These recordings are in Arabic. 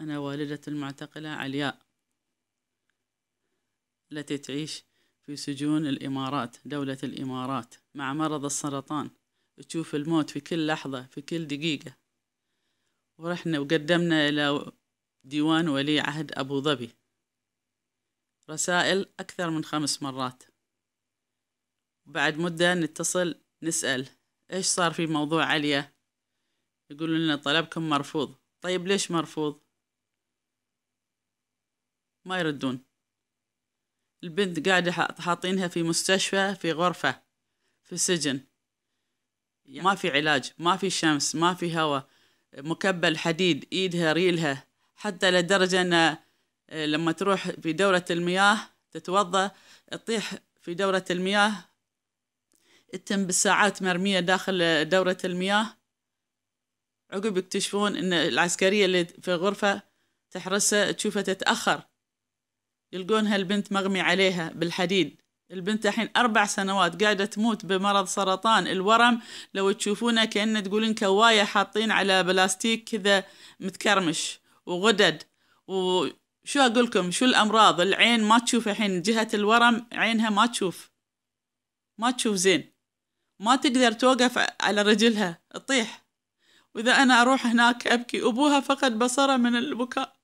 أنا والدة المعتقلة علياء التي تعيش في سجون الإمارات دولة الإمارات مع مرض السرطان تشوف الموت في كل لحظة في كل دقيقة ورحنا وقدمنا إلى ديوان ولي عهد أبو ظبي رسائل أكثر من خمس مرات بعد مدة نتصل نسأل إيش صار في موضوع عليا يقولون لنا طلبكم مرفوض طيب ليش مرفوض ما يردون البنت قاعدة حاطينها في مستشفى في غرفة في سجن يعني ما في علاج ما في شمس ما في هواء مكبل حديد ايدها ريلها حتى لدرجة ان آه، لما تروح في دورة المياه تتوضا تطيح في دورة المياه تتم بالساعات مرمية داخل دورة المياه عقب يكتشفون ان العسكرية اللي في الغرفة تحرسها تشوفها تتأخر يلقون هالبنت مغمي عليها بالحديد البنت الحين أربع سنوات قاعدة تموت بمرض سرطان الورم لو تشوفونه كأنه تقولين كواية حاطين على بلاستيك كذا متكرمش وغدد وشو أقولكم شو الأمراض العين ما تشوف الحين جهة الورم عينها ما تشوف ما تشوف زين ما تقدر توقف على رجلها تطيح وإذا أنا أروح هناك أبكي أبوها فقد بصره من البكاء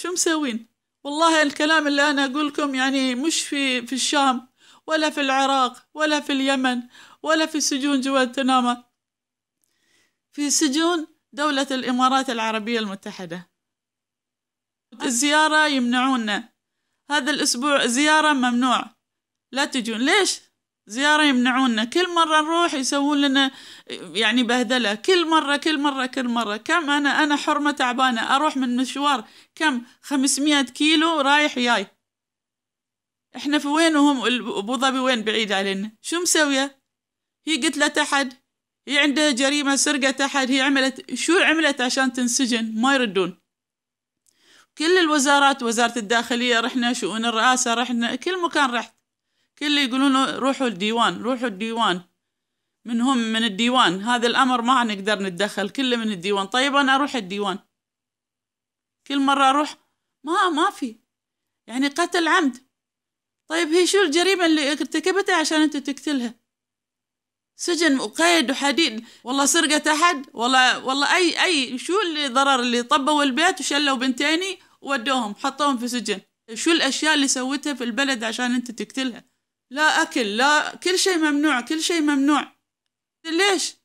شو مسوين والله الكلام اللي أنا أقول لكم يعني مش في, في الشام ولا في العراق ولا في اليمن ولا في سجون تنامة في سجون دولة الإمارات العربية المتحدة الزيارة يمنعونا هذا الأسبوع زيارة ممنوع لا تجون ليش زيارة يمنعونا كل مرة نروح يسوون لنا يعني بهدلة كل مرة كل مرة كل مرة كم أنا أنا حرمة تعبانة أروح من مشوار كم خمسمائة كيلو رايح وياي احنا في وين وهم ابو ظبي وين بعيد علينا شو مسويه هي قتلت احد هي عندها جريمه سرقه احد هي عملت شو عملت عشان تنسجن ما يردون كل الوزارات وزاره الداخليه رحنا شؤون الرئاسه رحنا كل مكان رحت كل يقولون روحوا الديوان روحوا الديوان منهم من الديوان هذا الأمر ما نقدر نتدخل كله من الديوان طيب أنا أروح الديوان كل مرة أروح ما ما في يعني قتل عمد طيب هي شو الجريمة اللي ارتكبتها عشان أنت تقتلها سجن وقيد وحديد والله سرقة أحد والله والله أي أي شو الضرر اللي طبوا البيت وشلوا بنتيني وودوهم حطوهم في سجن شو الأشياء اللي سوتها في البلد عشان أنت تقتلها لا أكل لا كل شيء ممنوع كل شيء ممنوع ليش